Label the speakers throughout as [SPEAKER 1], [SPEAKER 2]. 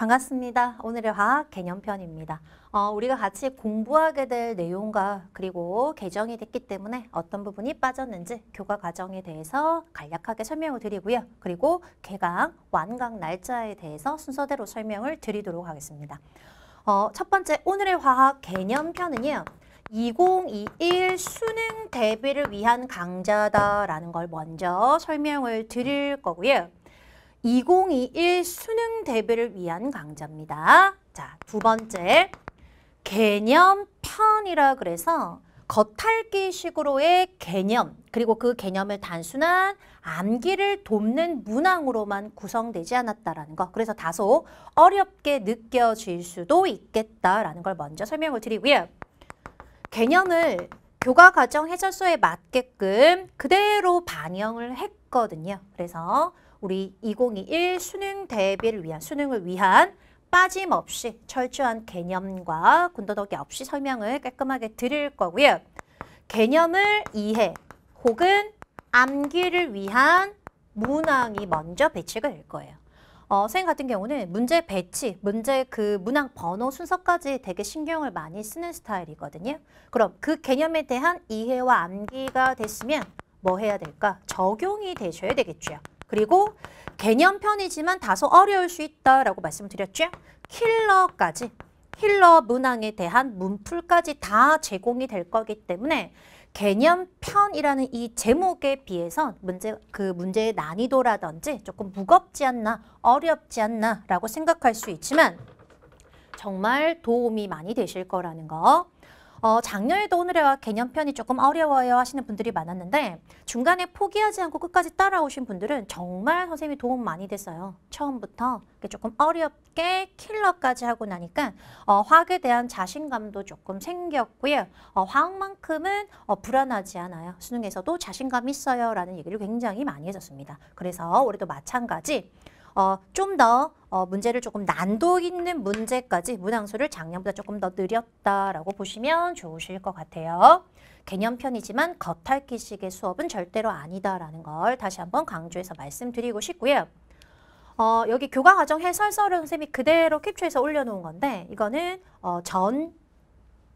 [SPEAKER 1] 반갑습니다. 오늘의 화학 개념편입니다. 어, 우리가 같이 공부하게 될 내용과 그리고 개정이 됐기 때문에 어떤 부분이 빠졌는지 교과 과정에 대해서 간략하게 설명을 드리고요. 그리고 개강, 완강 날짜에 대해서 순서대로 설명을 드리도록 하겠습니다. 어, 첫 번째 오늘의 화학 개념편은요. 2021 수능 대비를 위한 강좌다라는 걸 먼저 설명을 드릴 거고요. 2021 수능 대비를 위한 강좌입니다. 자, 두 번째 개념 편이라 그래서 겉핥기식으로의 개념 그리고 그 개념을 단순한 암기를 돕는 문항으로만 구성되지 않았다라는 것 그래서 다소 어렵게 느껴질 수도 있겠다라는 걸 먼저 설명을 드리고요 개념을 교과 과정 해설서에 맞게끔 그대로 반영을 했거든요 그래서 우리 2021 수능 대비를 위한 수능을 위한 빠짐없이 철저한 개념과 군더더기 없이 설명을 깔끔하게 드릴 거고요. 개념을 이해 혹은 암기를 위한 문항이 먼저 배치가 될 거예요. 어, 선생님 같은 경우는 문제 배치, 문제 그 문항 번호 순서까지 되게 신경을 많이 쓰는 스타일이거든요. 그럼 그 개념에 대한 이해와 암기가 됐으면 뭐 해야 될까? 적용이 되셔야 되겠죠. 그리고 개념편이지만 다소 어려울 수 있다라고 말씀드렸죠. 힐러까지 힐러 문항에 대한 문풀까지 다 제공이 될 거기 때문에 개념편이라는 이 제목에 비해선 문제 그 문제의 난이도라든지 조금 무겁지 않나 어렵지 않나라고 생각할 수 있지만 정말 도움이 많이 되실 거라는 거. 어, 작년에도 오늘의와 개념편이 조금 어려워요 하시는 분들이 많았는데 중간에 포기하지 않고 끝까지 따라오신 분들은 정말 선생님이 도움 많이 됐어요. 처음부터 조금 어렵게 킬러까지 하고 나니까 어, 화학에 대한 자신감도 조금 생겼고요. 어, 화학만큼은 어, 불안하지 않아요. 수능에서도 자신감 있어요 라는 얘기를 굉장히 많이 해줬습니다. 그래서 올해도 마찬가지 어, 좀더 어, 문제를 조금 난도 있는 문제까지 문항수를 작년보다 조금 더 늘렸다라고 보시면 좋으실 것 같아요. 개념편이지만 겉핥기식의 수업은 절대로 아니다라는 걸 다시 한번 강조해서 말씀드리고 싶고요. 어, 여기 교과과정 해설서를 선생님이 그대로 캡처해서 올려놓은 건데 이거는 어, 전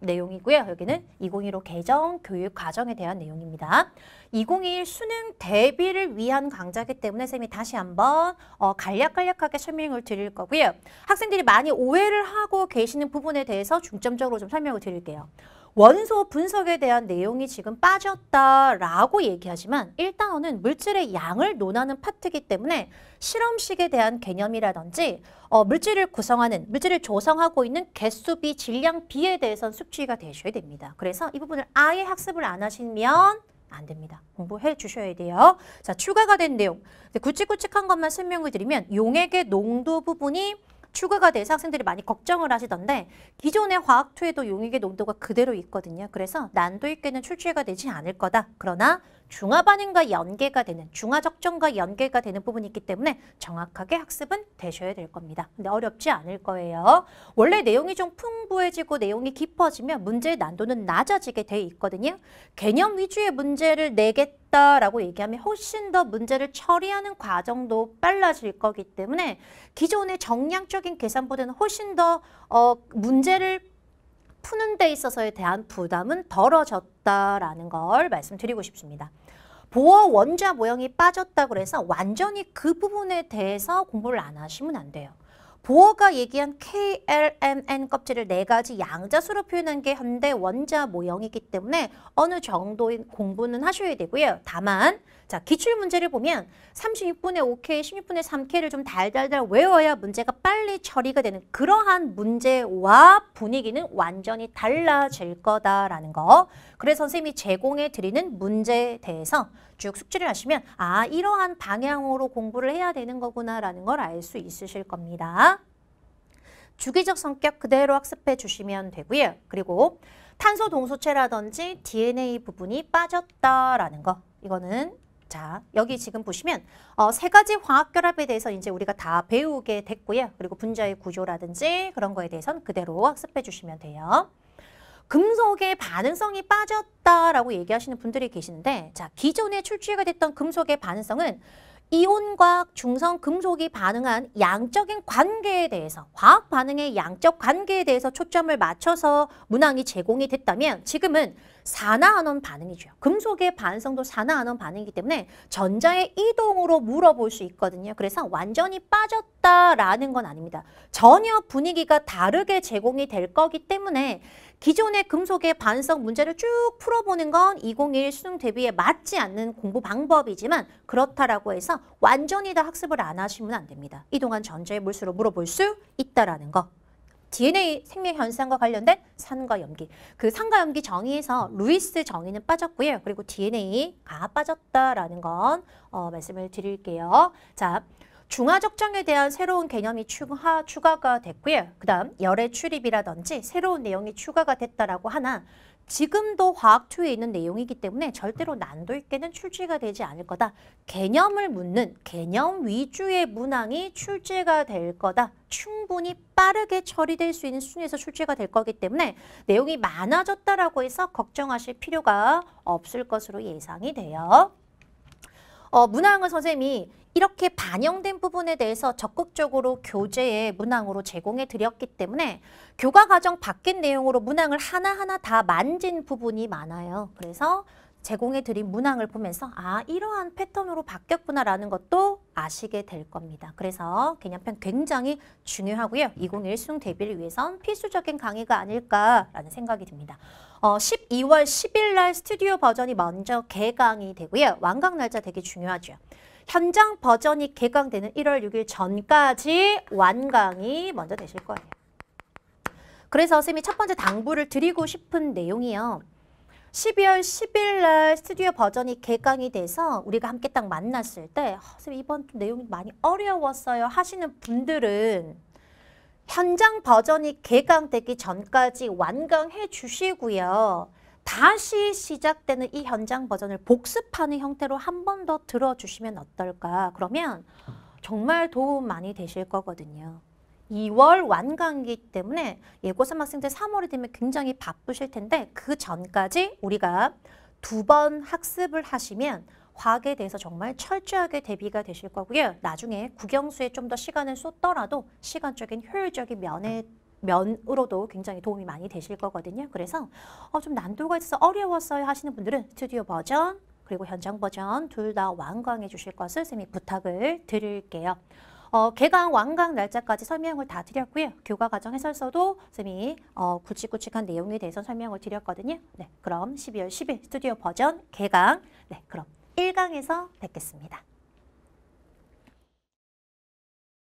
[SPEAKER 1] 내용이고요. 여기는 2015 개정 교육 과정에 대한 내용입니다. 2021 수능 대비를 위한 강좌기 때문에 쌤이 다시 한번 어, 간략간략하게 설명을 드릴 거고요. 학생들이 많이 오해를 하고 계시는 부분에 대해서 중점적으로 좀 설명을 드릴게요. 원소 분석에 대한 내용이 지금 빠졌다라고 얘기하지만 1단원은 물질의 양을 논하는 파트이기 때문에 실험식에 대한 개념이라든지 어, 물질을 구성하는, 물질을 조성하고 있는 개수비, 질량, 비에 대해서는 숙취가 되셔야 됩니다. 그래서 이 부분을 아예 학습을 안 하시면 안 됩니다. 공부해 주셔야 돼요. 자, 추가가 된 내용. 굵직굵직한 것만 설명을 드리면 용액의 농도 부분이 추가가 돼서 학생들이 많이 걱정을 하시던데 기존의 화학2에도 용액의 농도가 그대로 있거든요. 그래서 난도 있게는 출제가 되지 않을 거다. 그러나 중화 반응과 연계가 되는 중화 적정과 연계가 되는 부분이 있기 때문에 정확하게 학습은 되셔야 될 겁니다. 근데 어렵지 않을 거예요. 원래 내용이 좀 풍부해지고 내용이 깊어지면 문제의 난도는 낮아지게 돼 있거든요. 개념 위주의 문제를 내겠다 라고 얘기하면 훨씬 더 문제를 처리하는 과정도 빨라질 거기 때문에 기존의 정량적인 계산보다는 훨씬 더 어, 문제를 푸는 데 있어서에 대한 부담은 덜어졌다라는 걸 말씀드리고 싶습니다. 보어 원자 모형이 빠졌다 그래서 완전히 그 부분에 대해서 공부를 안 하시면 안 돼요. 보어가 얘기한 KLMN 껍질을 네 가지 양자수로 표현한 게 현대 원자 모형이기 때문에 어느 정도의 공부는 하셔야 되고요. 다만 자 기출 문제를 보면 36분의 5K, 16분의 3K를 좀 달달달 외워야 문제가 빨리 처리가 되는 그러한 문제와 분위기는 완전히 달라질 거다라는 거. 그래서 선생님이 제공해 드리는 문제에 대해서 쭉 숙지를 하시면 아 이러한 방향으로 공부를 해야 되는 거구나라는 걸 알 수 있으실 겁니다. 주기적 성격 그대로 학습해 주시면 되고요. 그리고 탄소 동소체라든지 DNA 부분이 빠졌다라는 거 이거는 자 여기 지금 보시면 어, 세 가지 화학 결합에 대해서 이제 우리가 다 배우게 됐고요. 그리고 분자의 구조라든지 그런 거에 대해서는 그대로 학습해 주시면 돼요. 금속의 반응성이 빠졌다라고 얘기하시는 분들이 계신데 자 기존에 출제가 됐던 금속의 반응성은 이온과 중성 금속이 반응한 양적인 관계에 대해서 과학 반응의 양적 관계에 대해서 초점을 맞춰서 문항이 제공이 됐다면 지금은 산화안원 반응이죠. 금속의 반성도 산화안원 반응이기 때문에 전자의 이동으로 물어볼 수 있거든요. 그래서 완전히 빠졌다라는 건 아닙니다. 전혀 분위기가 다르게 제공이 될 거기 때문에 기존의 금속의 반성 문제를 쭉 풀어보는 건 2021 수능 대비에 맞지 않는 공부 방법이지만 그렇다라고 해서 완전히 다 학습을 안 하시면 안 됩니다. 이동한 전자의 물수로 물어볼 수 있다라는 거. DNA 생명 현상과 관련된 산과 염기. 그 산과 염기 정의에서 루이스 정의는 빠졌고요. 그리고 DNA가 빠졌다라는 건 어, 말씀을 드릴게요. 자, 중화적정에 대한 새로운 개념이 추가, 추가가 됐고요. 그 다음 열의 출입이라든지 새로운 내용이 추가가 됐다라고 하나 지금도 과학초에 있는 내용이기 때문에 절대로 난도 있게는 출제가 되지 않을 거다. 개념을 묻는 개념 위주의 문항이 출제가 될 거다. 충분히 빠르게 처리될 수 있는 순위에서 출제가 될 거기 때문에 내용이 많아졌다라고 해서 걱정하실 필요가 없을 것으로 예상이 돼요. 어, 문항은 선생님이 이렇게 반영된 부분에 대해서 적극적으로 교재의 문항으로 제공해 드렸기 때문에 교과 과정 바뀐 내용으로 문항을 하나하나 다 만진 부분이 많아요. 그래서 제공해 드린 문항을 보면서 아 이러한 패턴으로 바뀌었구나라는 것도 아시게 될 겁니다. 그래서 개념편 굉장히 중요하고요. 2 0 1 수능 대비를 위해선 필수적인 강의가 아닐까라는 생각이 듭니다. 어, 12월 10일 날 스튜디오 버전이 먼저 개강이 되고요. 완강 날짜 되게 중요하죠. 현장 버전이 개강되는 1월 6일 전까지 완강이 먼저 되실 거예요. 그래서 쌤이 첫 번째 당부를 드리고 싶은 내용이요. 12월 10일 날 스튜디오 버전이 개강이 돼서 우리가 함께 딱 만났을 때 어, 쌤 이번 내용이 많이 어려웠어요 하시는 분들은 현장 버전이 개강되기 전까지 완강해 주시고요. 다시 시작되는 이 현장 버전을 복습하는 형태로 한 번 더 들어주시면 어떨까? 그러면 정말 도움 많이 되실 거거든요. 2월 완강기 때문에 예고삼 학생들 3월이 되면 굉장히 바쁘실 텐데 그 전까지 우리가 두 번 학습을 하시면 과학에 대해서 정말 철저하게 대비가 되실 거고요. 나중에 국영수에 좀 더 시간을 쏟더라도 시간적인 효율적인 면에 면으로도 굉장히 도움이 많이 되실 거거든요. 그래서 어, 좀 난도가 있어서 어려웠어요 하시는 분들은 스튜디오 버전 그리고 현장 버전 둘 다 완강해 주실 것을 쌤이 부탁을 드릴게요. 어, 개강 완강 날짜까지 설명을 다 드렸고요. 교과 과정 해설서도 쌤이 어, 굵직굵직한 내용에 대해서 설명을 드렸거든요. 네, 그럼 12월 10일 스튜디오 버전 개강 네, 그럼 1강에서 뵙겠습니다.